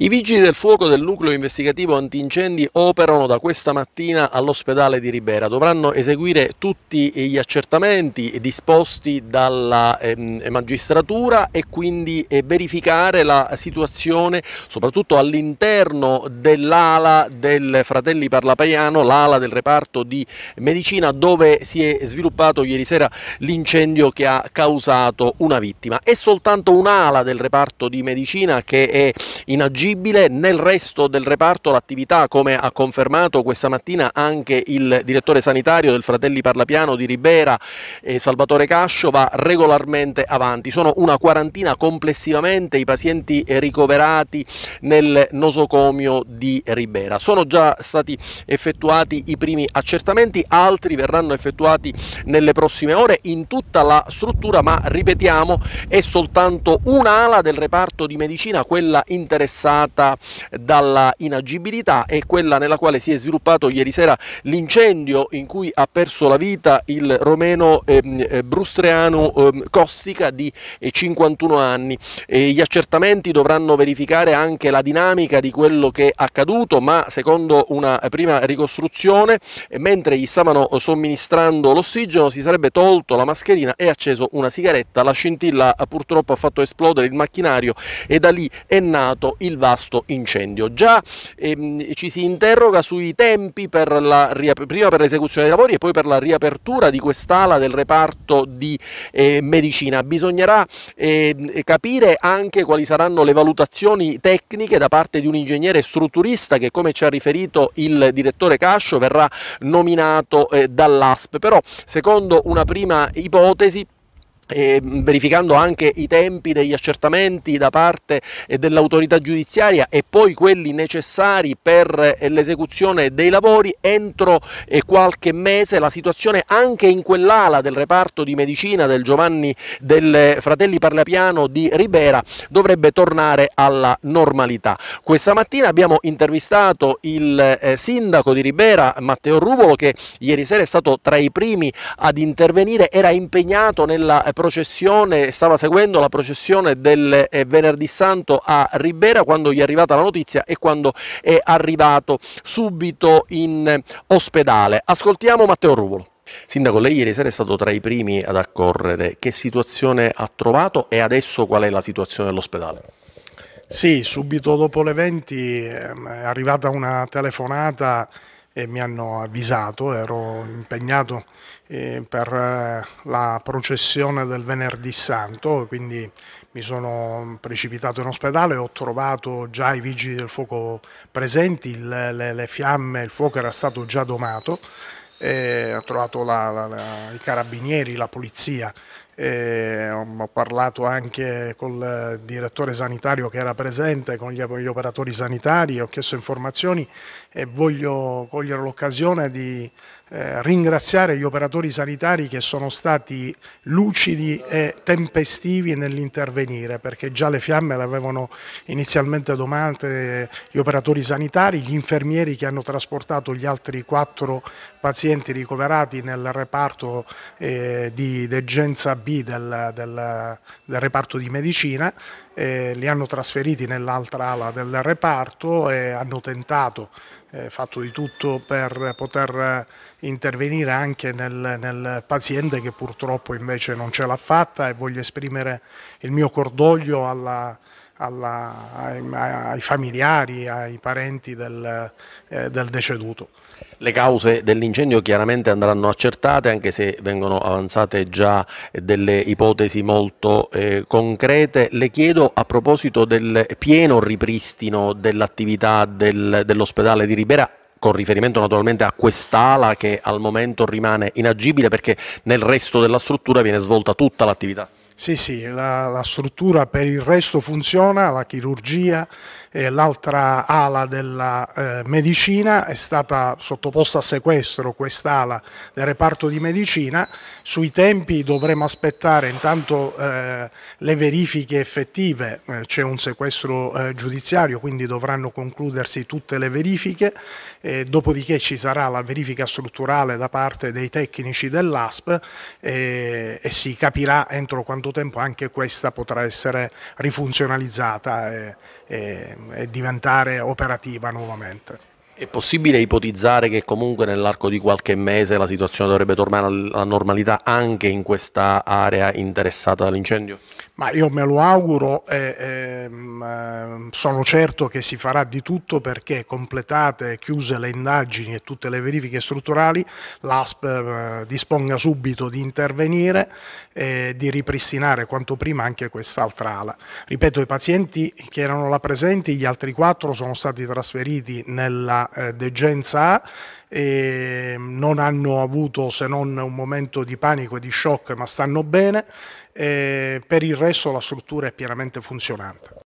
I vigili del fuoco del nucleo investigativo antincendi operano da questa mattina all'ospedale di Ribera. Dovranno eseguire tutti gli accertamenti disposti dalla ehm, magistratura e quindi eh, verificare la situazione soprattutto all'interno dell'ala del Fratelli Parlapaiano, l'ala del reparto di medicina dove si è sviluppato ieri sera l'incendio che ha causato una vittima. È soltanto un'ala del reparto di medicina che è in agire esigibile, nel resto del reparto l'attività, come ha confermato questa mattina anche il direttore sanitario del Fratelli Parlapiano di Ribera, eh, Salvatore Cascio, va regolarmente avanti. Sono una quarantina complessivamente i pazienti ricoverati nel nosocomio di Ribera. Sono già stati effettuati i primi accertamenti, altri verranno effettuati nelle prossime ore in tutta la struttura, ma ripetiamo, è soltanto un'ala del reparto di medicina, quella interessata data dalla inagibilità è quella nella quale si è sviluppato ieri sera l'incendio in cui ha perso la vita il romeno ehm, eh, brustreano eh, Costica di 51 eh, anni. E gli accertamenti dovranno verificare anche la dinamica di quello che è accaduto, ma secondo una prima ricostruzione, eh, mentre gli stavano somministrando l'ossigeno, si sarebbe tolto la mascherina e acceso una sigaretta. La scintilla purtroppo ha fatto esplodere il macchinario e da lì è nato il VAR vasto incendio. Già ehm, ci si interroga sui tempi per la, prima per l'esecuzione dei lavori e poi per la riapertura di quest'ala del reparto di eh, medicina. Bisognerà eh, capire anche quali saranno le valutazioni tecniche da parte di un ingegnere strutturista che come ci ha riferito il direttore Cascio verrà nominato eh, dall'ASP, però secondo una prima ipotesi Ehm, verificando anche i tempi degli accertamenti da parte eh, dell'autorità giudiziaria e poi quelli necessari per eh, l'esecuzione dei lavori entro eh, qualche mese la situazione anche in quell'ala del reparto di medicina del Giovanni del Fratelli Parlapiano di Ribera dovrebbe tornare alla normalità. Questa mattina abbiamo intervistato il sindaco di Ribera Matteo Rubolo che ieri sera è stato tra i primi ad intervenire, era impegnato nella processione, stava seguendo la processione del eh, venerdì santo a Ribera quando gli è arrivata la notizia e quando è arrivato subito in ospedale. Ascoltiamo Matteo Ruvolo. Sindaco, lei ieri sera è stato tra i primi ad accorrere. Che situazione ha trovato e adesso qual è la situazione dell'ospedale? Sì, subito dopo le 20 ehm, è arrivata una telefonata e mi hanno avvisato, ero impegnato eh, per eh, la processione del venerdì santo, quindi mi sono precipitato in ospedale, ho trovato già i vigili del fuoco presenti, le, le, le fiamme, il fuoco era stato già domato, eh, ho trovato la, la, la, i carabinieri, la polizia e eh, ho parlato anche col direttore sanitario che era presente, con gli, gli operatori sanitari, ho chiesto informazioni e voglio cogliere l'occasione di eh, ringraziare gli operatori sanitari che sono stati lucidi e tempestivi nell'intervenire perché già le fiamme le avevano inizialmente domate eh, gli operatori sanitari, gli infermieri che hanno trasportato gli altri quattro pazienti ricoverati nel reparto eh, di degenza B del, del, del reparto di medicina eh, li hanno trasferiti nell'altra ala del reparto e hanno tentato, eh, fatto di tutto per poter intervenire anche nel, nel paziente che purtroppo invece non ce l'ha fatta e voglio esprimere il mio cordoglio alla, alla, ai, ai, familiari, ai parenti del, eh, del deceduto. Le cause dell'incendio chiaramente andranno accertate anche se vengono avanzate già delle ipotesi molto eh, concrete. Le chiedo a proposito del pieno ripristino dell'attività dell'ospedale di Ribera con riferimento naturalmente a quest'ala che al momento rimane inagibile perché nel resto della struttura viene svolta tutta l'attività. Sì, sì, la, la, struttura per il resto funziona, la chirurgia e l'altra ala della eh, medicina è stata sottoposta a sequestro quest'ala del reparto di medicina, sui tempi dovremo aspettare intanto eh, le verifiche effettive, eh, c'è un sequestro eh, giudiziario quindi dovranno concludersi tutte le verifiche, dopodiché ci sarà la verifica strutturale da parte dei tecnici dell'ASP e si capirà entro quanto tanto tempo anche questa potrà essere rifunzionalizzata e, e, e diventare operativa nuovamente. È possibile ipotizzare che comunque nell'arco di qualche mese la situazione dovrebbe tornare alla normalità anche in questa area interessata dall'incendio? Ma io me lo auguro e ehm, sono certo che si farà di tutto perché completate e chiuse le indagini e tutte le verifiche strutturali, l'ASP eh, disponga subito di intervenire e di ripristinare quanto prima anche quest'altra ala. Ripeto, i pazienti che erano là presenti, gli altri quattro sono stati trasferiti nella eh, degenza A e non hanno avuto se non un momento di panico e di shock, ma stanno bene. per il resto la struttura è pienamente funzionante.